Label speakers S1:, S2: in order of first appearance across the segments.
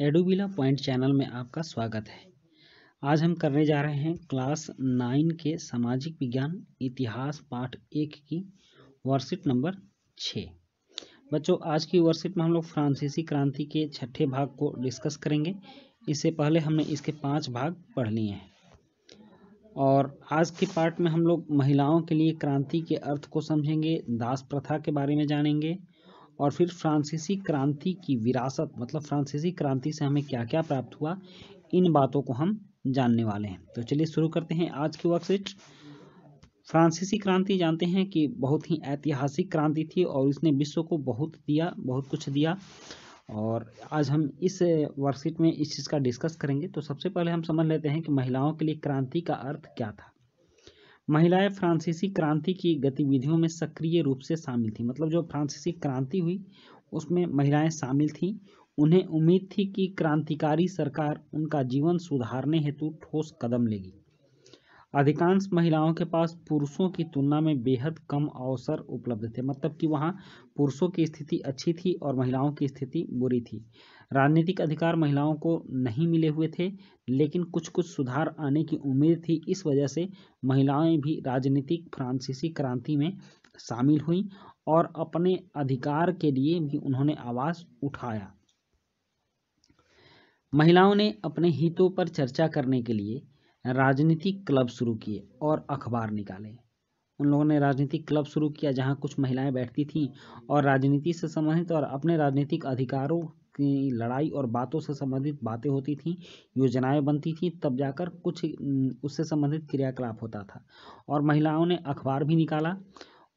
S1: एडुबिला point channel में आपका स्वागत है आज हम करने जा रहे हैं क्लास नाइन के सामाजिक विज्ञान इतिहास पाठ एक की वर्कशीट नंबर छः बच्चों आज की वर्कशीट में हम लोग फ्रांसीसी क्रांति के छठे भाग को डिस्कस करेंगे इससे पहले हमने इसके पांच भाग पढ़ लिए हैं और आज के पार्ट में हम लोग महिलाओं के लिए क्रांति के अर्थ को समझेंगे दास प्रथा के बारे में जानेंगे और फिर फ्रांसीसी क्रांति की विरासत मतलब फ्रांसीसी क्रांति से हमें क्या क्या प्राप्त हुआ इन बातों को हम जानने वाले हैं तो चलिए शुरू करते हैं आज की वर्कशीट फ्रांसीसी क्रांति जानते हैं कि बहुत ही ऐतिहासिक क्रांति थी और इसने विश्व को बहुत दिया बहुत कुछ दिया और आज हम इस वर्कशीट में इस चीज़ का डिस्कस करेंगे तो सबसे पहले हम समझ लेते हैं कि महिलाओं के लिए क्रांति का अर्थ क्या था महिलाएं फ्रांसीसी क्रांति की गतिविधियों में सक्रिय रूप से शामिल थी मतलब जो फ्रांसीसी क्रांति हुई उसमें महिलाएं शामिल थीं उन्हें उम्मीद थी कि क्रांतिकारी सरकार उनका जीवन सुधारने हेतु ठोस कदम लेगी अधिकांश महिलाओं के पास पुरुषों की तुलना में बेहद कम अवसर उपलब्ध थे मतलब कि वहाँ पुरुषों की स्थिति अच्छी थी और महिलाओं की स्थिति बुरी थी राजनीतिक अधिकार महिलाओं को नहीं मिले हुए थे लेकिन कुछ कुछ सुधार आने की उम्मीद थी इस वजह से महिलाएं भी राजनीतिक फ्रांसीसी क्रांति में शामिल हुई और अपने अधिकार के लिए भी उन्होंने आवाज़ उठाया महिलाओं ने अपने हितों पर चर्चा करने के लिए राजनीतिक क्लब शुरू किए और अखबार निकाले उन लोगों ने राजनीतिक क्लब शुरू किया जहां कुछ महिलाएं बैठती थीं और राजनीति से संबंधित और अपने राजनीतिक अधिकारों लड़ाई और बातों से संबंधित बातें होती थी योजनाएँ बनती थीं तब जाकर कुछ उससे संबंधित क्रियाकलाप होता था और महिलाओं ने अखबार भी निकाला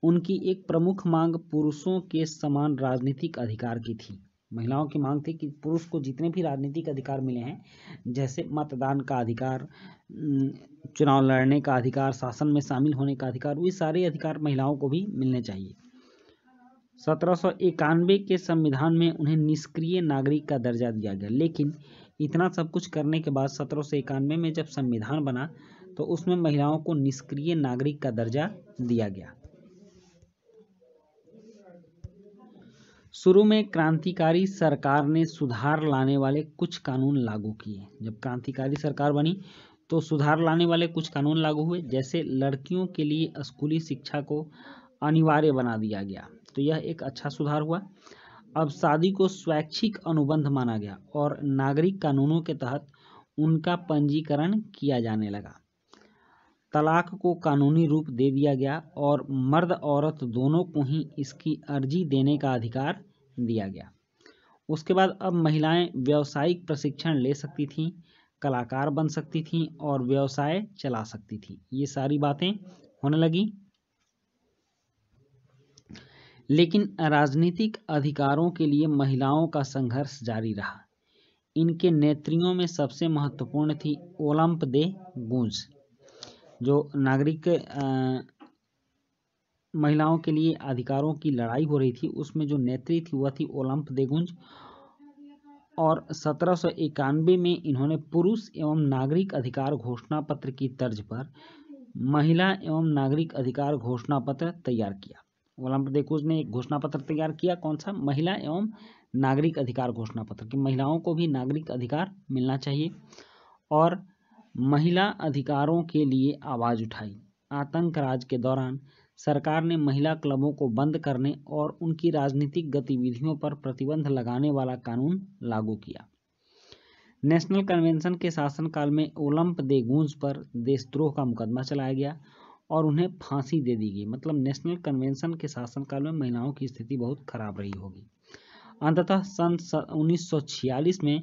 S1: उनकी एक प्रमुख मांग पुरुषों के समान राजनीतिक अधिकार की थी महिलाओं की मांग थी कि पुरुष को जितने भी राजनीतिक अधिकार मिले हैं जैसे मतदान का अधिकार चुनाव लड़ने का अधिकार शासन में शामिल होने का अधिकार वे सारे अधिकार महिलाओं को भी मिलने चाहिए सत्रह के संविधान में उन्हें निष्क्रिय नागरिक का दर्जा दिया गया लेकिन इतना सब कुछ करने के बाद सत्रह में जब संविधान बना तो उसमें महिलाओं को निष्क्रिय नागरिक का दर्जा दिया गया शुरू में क्रांतिकारी सरकार ने सुधार लाने वाले कुछ कानून लागू किए जब क्रांतिकारी सरकार बनी तो सुधार लाने वाले कुछ कानून लागू हुए जैसे लड़कियों के लिए स्कूली शिक्षा को अनिवार्य बना दिया गया तो यह एक अच्छा सुधार हुआ अब शादी को स्वैच्छिक अनुबंध माना गया और नागरिक कानूनों के तहत उनका पंजीकरण किया जाने लगा तलाक को कानूनी रूप दे दिया गया और मर्द औरत दोनों को ही इसकी अर्जी देने का अधिकार दिया गया उसके बाद अब महिलाएं व्यावसायिक प्रशिक्षण ले सकती थीं कलाकार बन सकती थीं और व्यवसाय चला सकती थीं ये सारी बातें होने लगी लेकिन राजनीतिक अधिकारों के लिए महिलाओं का संघर्ष जारी रहा इनके नेत्रियों में सबसे महत्वपूर्ण थी ओलंप दे गूंज जो नागरिक महिलाओं के लिए अधिकारों की लड़ाई हो रही थी उसमें जो नेत्री थी वह थी ओलंप गुंज और सत्रह में इन्होंने पुरुष एवं नागरिक अधिकार घोषणा पत्र की तर्ज पर महिला एवं नागरिक अधिकार घोषणा पत्र तैयार किया ओलंप देकुज ने एक घोषणा पत्र तैयार किया कौन सा महिला एवं नागरिक अधिकार घोषणा पत्र कि महिलाओं को भी नागरिक अधिकार मिलना चाहिए और महिला अधिकारों के लिए आवाज़ उठाई आतंक राज के दौरान सरकार ने महिला क्लबों को बंद करने और उनकी राजनीतिक गतिविधियों पर प्रतिबंध लगाने वाला कानून लागू किया नेशनल कन्वेंशन के शासनकाल में ओलंप दे गूंज पर देशद्रोह का मुकदमा चलाया गया और उन्हें फांसी दे दी गई मतलब नेशनल कन्वेंशन के शासनकाल में महिलाओं की स्थिति बहुत खराब रही होगी अंततः सन उन्नीस में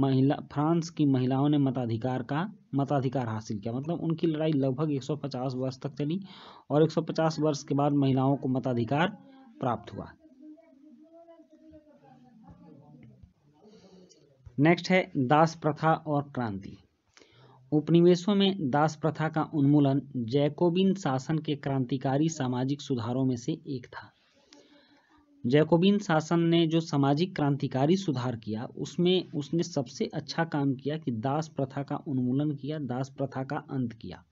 S1: महिला फ्रांस की महिलाओं ने मताधिकार का मताधिकार हासिल किया मतलब उनकी लड़ाई लगभग 150 वर्ष तक चली और 150 वर्ष के बाद महिलाओं को मताधिकार प्राप्त हुआ नेक्स्ट है दास प्रथा और क्रांति उपनिवेशों में दास प्रथा का उन्मूलन जैकोबिन शासन के क्रांतिकारी सामाजिक सुधारों में से एक था जैकोबिन शासन ने जो सामाजिक क्रांतिकारी सुधार किया उसमें उसने सबसे अच्छा काम किया कि दास प्रथा का उन्मूलन किया दास प्रथा का अंत किया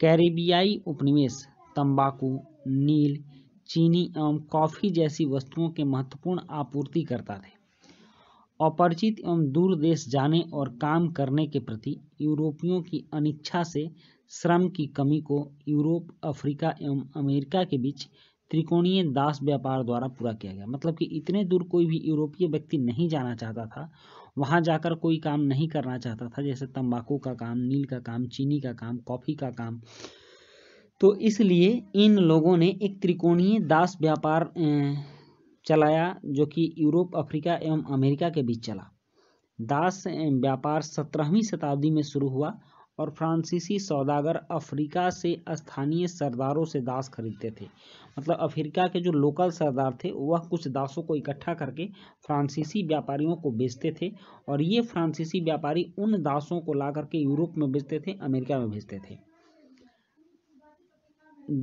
S1: कैरेबियाई उपनिवेश तंबाकू नील चीनी एवं कॉफ़ी जैसी वस्तुओं के महत्वपूर्ण आपूर्ति करता थे अपरिचित एवं दूर देश जाने और काम करने के प्रति यूरोपियों की अनिच्छा से श्रम की कमी को यूरोप अफ्रीका एवं अमेरिका के बीच त्रिकोणीय दास व्यापार द्वारा पूरा किया गया मतलब कि इतने दूर कोई भी यूरोपीय व्यक्ति नहीं जाना चाहता था वहाँ जाकर कोई काम नहीं करना चाहता था जैसे तंबाकू का काम नील का काम चीनी का काम कॉफ़ी का काम तो इसलिए इन लोगों ने एक त्रिकोणीय दास व्यापार चलाया जो कि यूरोप अफ्रीका एवं अमेरिका के बीच चला दास व्यापार सत्रहवीं शताब्दी में शुरू हुआ और फ्रांसीसी सौदागर अफ्रीका से स्थानीय सरदारों से दास खरीदते थे मतलब अफ्रीका के जो लोकल सरदार थे वह कुछ दासों को इकट्ठा करके फ्रांसीसी व्यापारियों को बेचते थे और ये फ्रांसीसी व्यापारी उन दासों को ला करके यूरोप में बेचते थे अमेरिका में बेचते थे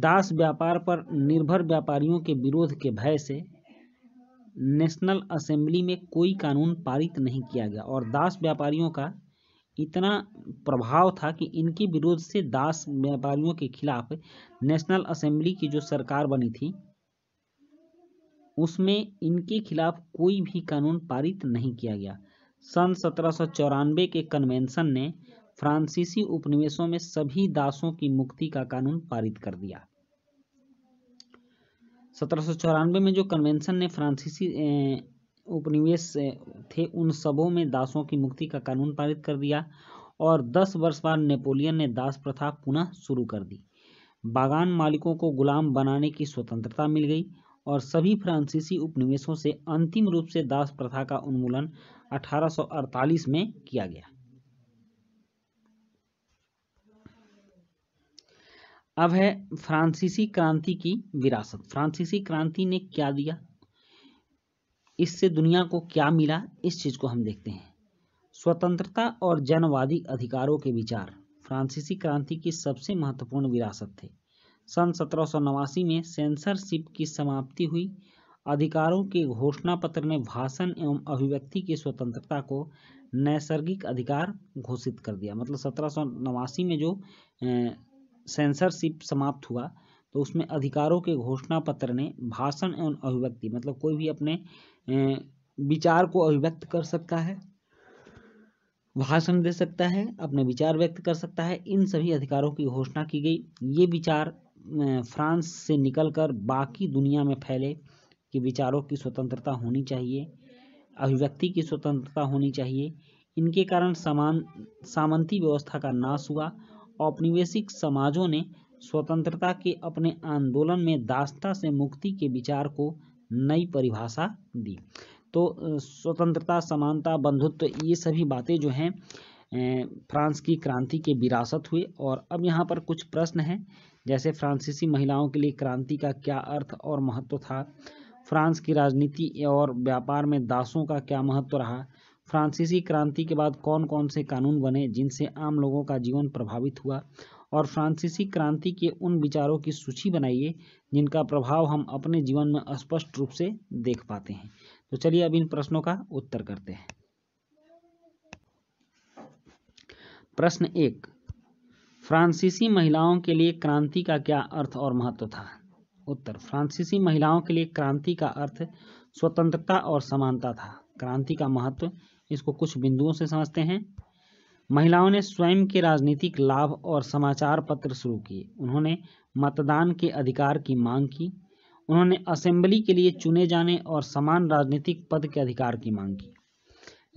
S1: दास व्यापार पर निर्भर व्यापारियों के विरोध के भय से नेशनल असेंबली में कोई कानून पारित नहीं किया गया और दास व्यापारियों का इतना प्रभाव था कि इनके विरोध से दास व्यापारियों के खिलाफ नेशनल असेंबली की जो सरकार बनी थी उसमें इनके खिलाफ कोई भी कानून पारित नहीं किया गया सन सत्रह के कन्वेंशन ने फ्रांसीसी उपनिवेशों में सभी दासों की मुक्ति का कानून पारित कर दिया सत्रह में जो कन्वेंशन ने फ्रांसीसी उपनिवेश थे उन सबों में दासों की मुक्ति का कानून पारित कर दिया और 10 वर्ष बाद नेपोलियन ने दास प्रथा पुनः शुरू कर दी बागान मालिकों को गुलाम बनाने की स्वतंत्रता मिल गई और सभी फ्रांसीसी उपनिवेशों से अंतिम रूप से दास प्रथा का उन्मूलन 1848 में किया गया अब है फ्रांसीसी क्रांति की विरासत फ्रांसीसी क्रांति ने क्या दिया इससे दुनिया को क्या मिला इस चीज़ को हम देखते हैं स्वतंत्रता और जनवादी अधिकारों के विचार फ्रांसीसी क्रांति की सबसे महत्वपूर्ण विरासत थे सन सत्रह में सेंसरशिप की समाप्ति हुई अधिकारों के घोषणा पत्र ने भाषण एवं अभिव्यक्ति की स्वतंत्रता को नैसर्गिक अधिकार घोषित कर दिया मतलब सत्रह में जो सेंसरशिप समाप्त हुआ तो उसमें अधिकारों के घोषणा पत्र ने भाषण एवं अभिव्यक्ति मतलब कोई भी अपने विचार को अभिव्यक्त कर सकता है भाषण दे सकता है अपने विचार व्यक्त कर सकता है इन सभी अधिकारों की घोषणा की गई ये विचार फ्रांस से निकलकर बाकी दुनिया में फैले कि विचारों की स्वतंत्रता होनी चाहिए अभिव्यक्ति की स्वतंत्रता होनी चाहिए इनके कारण समान सामंती व्यवस्था का नाश हुआ औपनिवेशिक समाजों ने स्वतंत्रता के अपने आंदोलन में दास्ता से मुक्ति के विचार को नई परिभाषा दी तो स्वतंत्रता समानता बंधुत्व तो ये सभी बातें जो हैं फ्रांस की क्रांति के विरासत हुए और अब यहाँ पर कुछ प्रश्न हैं जैसे फ्रांसीसी महिलाओं के लिए क्रांति का क्या अर्थ और महत्व था फ्रांस की राजनीति और व्यापार में दासों का क्या महत्व रहा फ्रांसीसी क्रांति के बाद कौन कौन से कानून बने जिनसे आम लोगों का जीवन प्रभावित हुआ और फ्रांसीसी क्रांति के उन विचारों की सूची बनाइए जिनका प्रभाव हम अपने जीवन में स्पष्ट रूप से देख पाते हैं तो चलिए अब इन प्रश्नों का उत्तर करते हैं प्रश्न एक फ्रांसीसी महिलाओं के लिए क्रांति का क्या अर्थ और महत्व था उत्तर फ्रांसीसी महिलाओं के लिए क्रांति का अर्थ स्वतंत्रता और समानता था क्रांति का महत्व इसको कुछ बिंदुओं से समझते हैं महिलाओं ने स्वयं के राजनीतिक लाभ और समाचार पत्र शुरू किए उन्होंने मतदान के अधिकार की मांग की उन्होंने असेंबली के लिए चुने जाने और समान राजनीतिक पद के अधिकार की मांग की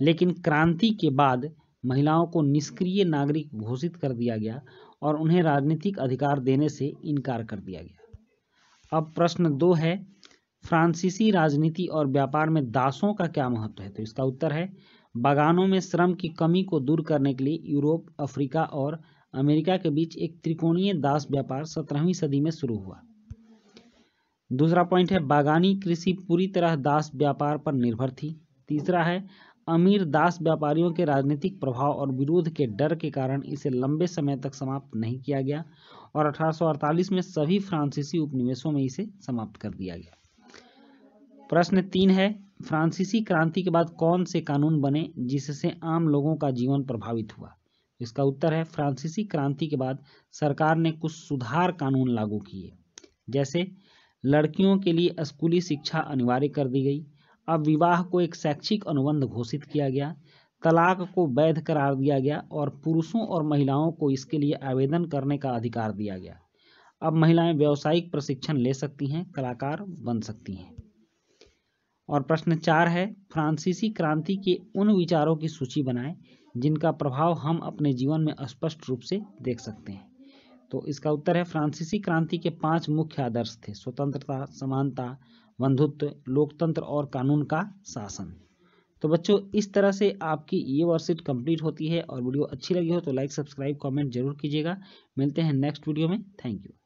S1: लेकिन क्रांति के बाद महिलाओं को निष्क्रिय नागरिक घोषित कर दिया गया और उन्हें राजनीतिक अधिकार देने से इनकार कर दिया गया अब प्रश्न दो है फ्रांसीसी राजनीति और व्यापार में दासों का क्या महत्व है तो इसका उत्तर है बागानों में श्रम की कमी को दूर करने के लिए यूरोप अफ्रीका और अमेरिका के बीच एक त्रिकोणीय दास व्यापार सत्रहवीं सदी में शुरू हुआ दूसरा पॉइंट है बागानी कृषि पूरी तरह दास व्यापार पर निर्भर थी तीसरा है अमीर दास व्यापारियों के राजनीतिक प्रभाव और विरोध के डर के कारण इसे लंबे समय तक समाप्त नहीं किया गया और 1848 में सभी फ्रांसीसी उपनिवेशों में इसे समाप्त कर दिया गया प्रश्न तीन है फ्रांसीसी क्रांति के बाद कौन से कानून बने जिससे आम लोगों का जीवन प्रभावित हुआ इसका उत्तर है फ्रांसीसी क्रांति के बाद सरकार ने कुछ सुधार कानून लागू किए जैसे लड़कियों के लिए स्कूली शिक्षा अनिवार्य कर दी गई अब विवाह को एक शैक्षिक अनुबंध घोषित किया गया तलाक को वैध करार दिया गया और पुरुषों और महिलाओं को इसके लिए आवेदन करने का अधिकार दिया गया अब महिलाएं व्यावसायिक प्रशिक्षण ले सकती हैं कलाकार बन सकती हैं और प्रश्न चार है फ्रांसीसी क्रांति के उन विचारों की सूची बनाएं जिनका प्रभाव हम अपने जीवन में स्पष्ट रूप से देख सकते हैं तो इसका उत्तर है फ्रांसीसी क्रांति के पांच मुख्य आदर्श थे स्वतंत्रता समानता बंधुत्व लोकतंत्र और कानून का शासन तो बच्चों इस तरह से आपकी ये वर्कशीट कंप्लीट होती है और वीडियो अच्छी लगी हो तो लाइक सब्सक्राइब कमेंट जरूर कीजिएगा मिलते हैं नेक्स्ट वीडियो में थैंक यू